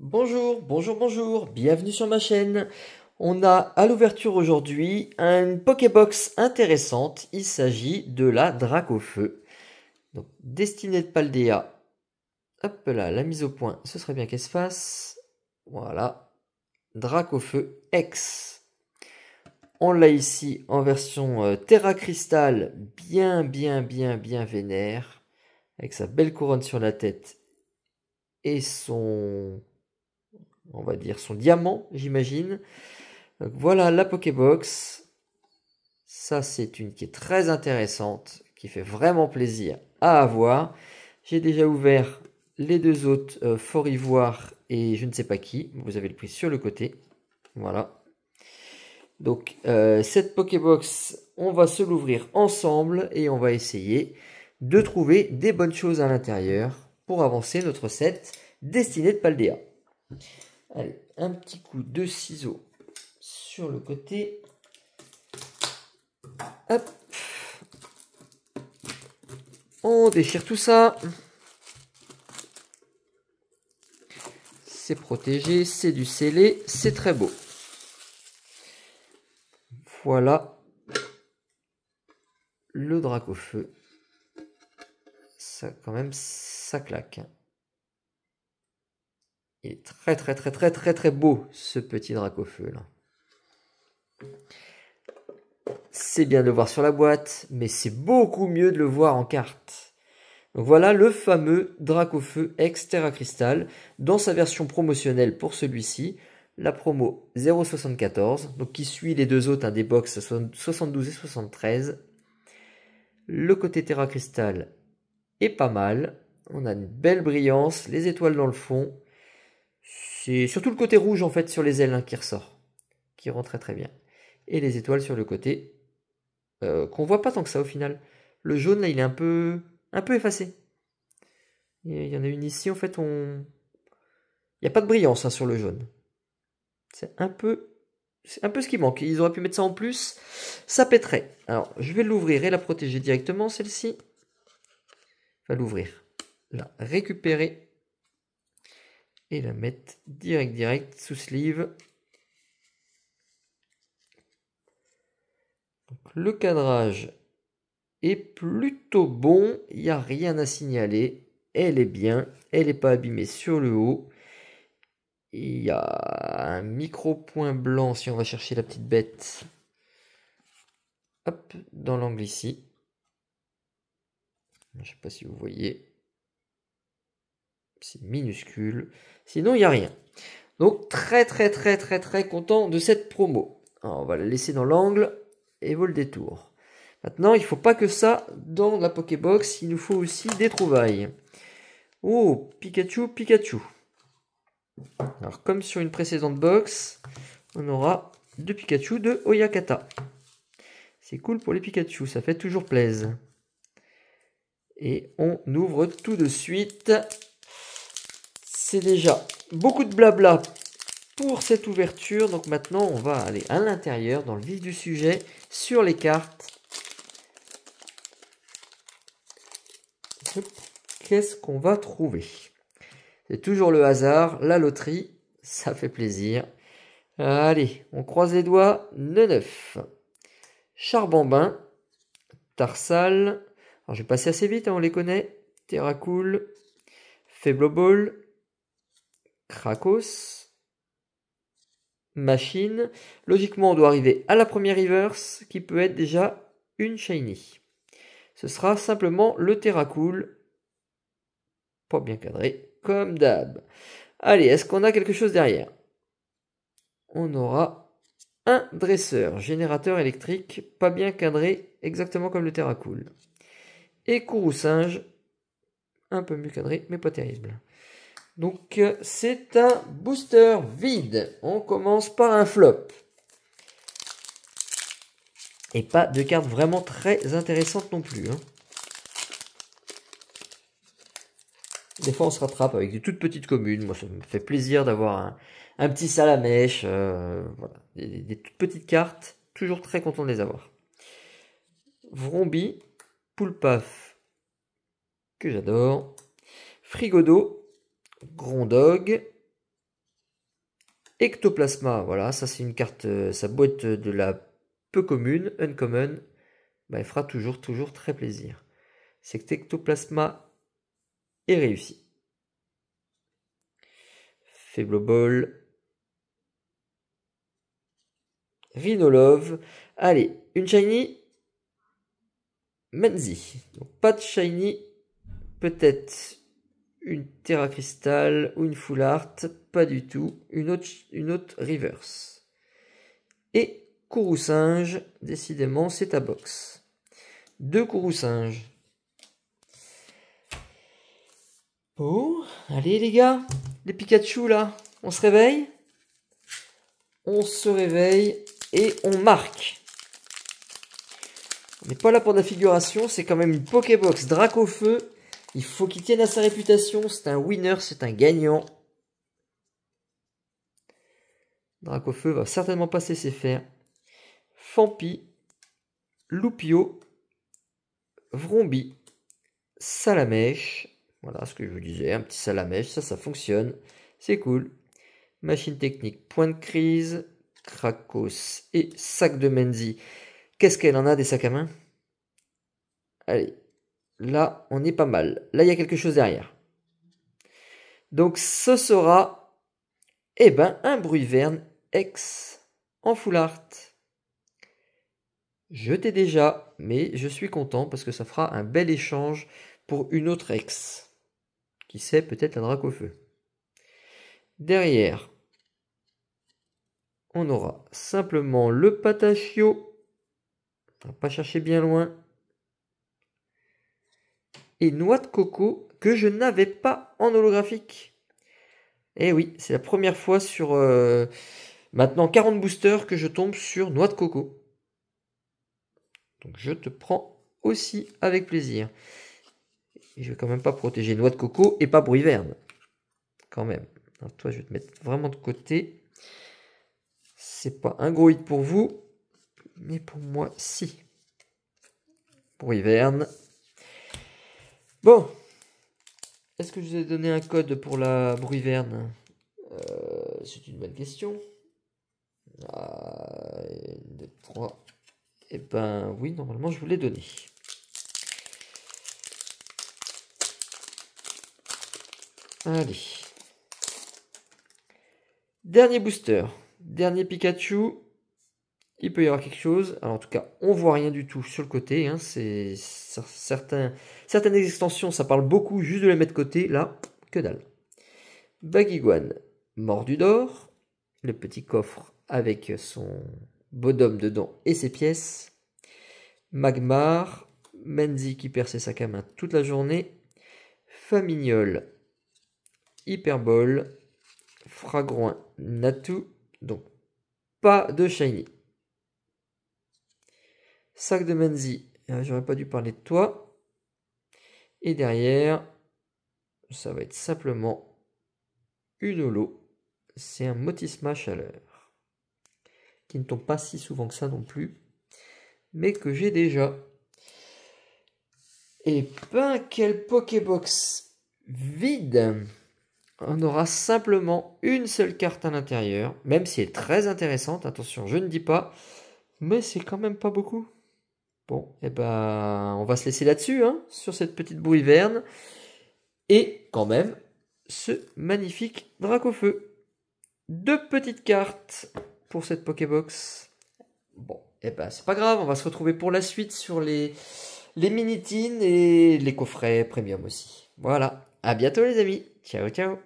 Bonjour, bonjour, bonjour, bienvenue sur ma chaîne. On a à l'ouverture aujourd'hui une Pokébox intéressante. Il s'agit de la Drac Feu. Donc, destinée de Paldea. Hop là, la mise au point, ce serait bien qu'elle se fasse. Voilà. Drac au Feu X. On l'a ici en version euh, Terra Cristal, bien, bien, bien, bien vénère. Avec sa belle couronne sur la tête et son on va dire son diamant, j'imagine. voilà la Pokébox. Ça, c'est une qui est très intéressante, qui fait vraiment plaisir à avoir. J'ai déjà ouvert les deux autres, euh, Ivoire et je ne sais pas qui. Vous avez le prix sur le côté. Voilà. Donc, euh, cette Pokébox, on va se l'ouvrir ensemble et on va essayer de trouver des bonnes choses à l'intérieur pour avancer notre set destiné de Paldea. Allez, un petit coup de ciseau sur le côté. Hop. On déchire tout ça. C'est protégé, c'est du scellé, c'est très beau. Voilà le drac feu. Ça, quand même, ça claque. Il est très très très très très très beau ce petit Dracofeu. là. C'est bien de le voir sur la boîte, mais c'est beaucoup mieux de le voir en carte. Donc voilà le fameux Dracofeu ex Terra Crystal dans sa version promotionnelle pour celui-ci, la promo 074, donc qui suit les deux autres un des box 72 et 73. Le côté Terra Crystal est pas mal, on a une belle brillance, les étoiles dans le fond, c'est surtout le côté rouge en fait sur les ailes hein, qui ressort, qui rend très très bien. Et les étoiles sur le côté euh, qu'on voit pas tant que ça au final. Le jaune là, il est un peu un peu effacé. il y en a une ici en fait, on il n'y a pas de brillance hein, sur le jaune. C'est un peu c'est un peu ce qui manque. Ils auraient pu mettre ça en plus, ça pèterait. Alors, je vais l'ouvrir et la protéger directement celle-ci. Va l'ouvrir. La récupérer et la mettre direct, direct sous sleeve. le cadrage est plutôt bon, il n'y a rien à signaler. Elle est bien, elle n'est pas abîmée sur le haut. Il y a un micro point blanc si on va chercher la petite bête. Hop, dans l'angle ici. Je ne sais pas si vous voyez c'est minuscule. Sinon, il n'y a rien. Donc, très, très, très, très, très content de cette promo. Alors, on va la laisser dans l'angle et vous le détour. Maintenant, il ne faut pas que ça dans la Pokébox. Il nous faut aussi des trouvailles. Oh, Pikachu, Pikachu. Alors, comme sur une précédente box, on aura deux Pikachu de Oyakata. C'est cool pour les Pikachu, ça fait toujours plaisir. Et on ouvre tout de suite c'est déjà beaucoup de blabla pour cette ouverture. Donc maintenant, on va aller à l'intérieur, dans le vif du sujet, sur les cartes. Qu'est-ce qu'on va trouver C'est toujours le hasard, la loterie, ça fait plaisir. Allez, on croise les doigts. 9. Charbambin, Tarsal. Alors, je vais assez vite, hein, on les connaît. Terracool, bol. Krakos. Machine. Logiquement, on doit arriver à la première reverse, qui peut être déjà une shiny. Ce sera simplement le Terracool. Pas bien cadré, comme d'hab. Allez, est-ce qu'on a quelque chose derrière On aura un dresseur, générateur électrique, pas bien cadré, exactement comme le Terracool. Et Kourou Singe, un peu mieux cadré, mais pas terrible. Donc euh, c'est un booster vide. On commence par un flop. Et pas de cartes vraiment très intéressantes non plus. Hein. Des fois on se rattrape avec des toutes petites communes. Moi ça me fait plaisir d'avoir un, petit salamèche. Euh, des, toutes petites cartes. Toujours très content de les avoir. Vrombi, Poulpaf, que j'adore. Frigodo, Grondog. Ectoplasma, voilà, ça c'est une carte, euh, sa boîte de la peu commune, uncommon, bah, elle fera toujours, toujours très plaisir. C'est que ectoplasma est réussi. bol. Rhinolove. Allez, une shiny. Menzi. pas de shiny. Peut-être une Terra Crystal ou une Full Art, pas du tout, une autre, Reverse. Et Kourou Singe, décidément c'est ta box. Deux Kourou Singes. allez les gars, les Pikachu là, on se réveille On se réveille et on marque. On n'est pas là pour la figuration, c'est quand même une Pokébox Dracofeu. Il faut qu'il tienne à sa réputation. C'est un winner, c'est un gagnant. Dracofeu va certainement passer ses faire. Fampi, Loupio, Vrombi, Salamèche. Voilà ce que je vous disais, un petit Salamèche, ça, ça fonctionne. C'est cool. Machine technique, point de crise, Krakos et sac de Menzi. Qu'est-ce qu'elle en a des sacs à main Allez, Là, on est pas mal. Là, il y a quelque chose derrière. Donc, ce sera, eh ben, un verne ex en full art. Je t'ai déjà, mais je suis content parce que ça fera un bel échange pour une autre ex. Qui sait, peut-être un drac au feu. Derrière, on aura simplement le patachio. On va pas chercher bien loin et noix de coco que je n'avais pas en holographique. Et eh oui, c'est la première fois sur euh, maintenant 40 boosters que je tombe sur noix de coco. Donc je te prends aussi avec plaisir. je vais quand même pas protéger noix de coco et pas verne. Quand même. toi, je vais te mettre vraiment de côté. C'est pas un gros hit pour vous, mais pour moi, si. pour hiverne Bon. Est-ce que je vous ai donné un code pour la Bruyverne euh, C'est une bonne question. 1, euh, Eh ben oui, normalement je vous l'ai donné. Allez. Dernier booster. Dernier Pikachu il peut y avoir quelque chose. Alors en tout cas, on voit rien du tout sur le côté. Hein. C'est certaines extensions, ça parle beaucoup juste de les mettre de côté. Là, que dalle. Baguiguane, mordu d'or. Le petit coffre avec son bodhomme dedans et ses pièces. Magmar, Menzi qui perçait sa camin toute la journée. Famignol, Hyperbole, Fragroin, Natu. Donc pas de shiny. Sac de Menzi, ah, j'aurais pas dû parler de toi. Et derrière, ça va être simplement une holo. C'est un à chaleur qui ne tombe pas si souvent que ça non plus, mais que j'ai déjà. Et ben, quel Pokébox vide On aura simplement une seule carte à l'intérieur, même si elle est très intéressante, attention, je ne dis pas, mais c'est quand même pas beaucoup. Bon, et eh ben, on va se laisser là-dessus, hein, sur cette petite bouille verne. Et quand même, ce magnifique drac feu. Deux petites cartes pour cette Pokébox. Bon, et eh ben, c'est pas grave, on va se retrouver pour la suite sur les, les mini et les coffrets premium aussi. Voilà, à bientôt les amis. Ciao, ciao.